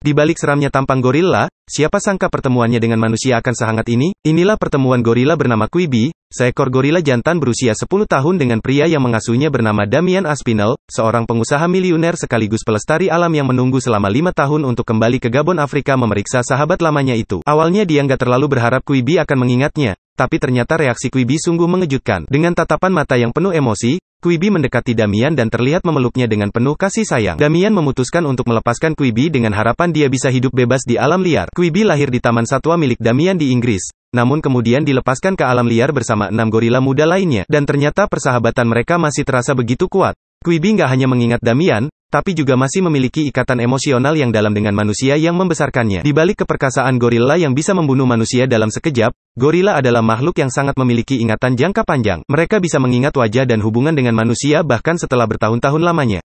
Di balik seramnya tampang gorila, siapa sangka pertemuannya dengan manusia akan sehangat ini? Inilah pertemuan gorila bernama Quibi, seekor gorila jantan berusia 10 tahun dengan pria yang mengasuhnya bernama Damian Aspinall, seorang pengusaha miliuner sekaligus pelestari alam yang menunggu selama lima tahun untuk kembali ke Gabon Afrika memeriksa sahabat lamanya itu. Awalnya dia nggak terlalu berharap Quibi akan mengingatnya, tapi ternyata reaksi Quibi sungguh mengejutkan. Dengan tatapan mata yang penuh emosi, Kuibi mendekati Damian dan terlihat memeluknya dengan penuh kasih sayang. Damian memutuskan untuk melepaskan Kuibi dengan harapan dia bisa hidup bebas di alam liar. Kuibi lahir di taman satwa milik Damian di Inggris, namun kemudian dilepaskan ke alam liar bersama enam gorila muda lainnya, dan ternyata persahabatan mereka masih terasa begitu kuat. Kuibi nggak hanya mengingat Damian, tapi juga masih memiliki ikatan emosional yang dalam dengan manusia yang membesarkannya. Di balik keperkasaan gorila yang bisa membunuh manusia dalam sekejap, gorila adalah makhluk yang sangat memiliki ingatan jangka panjang. Mereka bisa mengingat wajah dan hubungan dengan manusia bahkan setelah bertahun-tahun lamanya.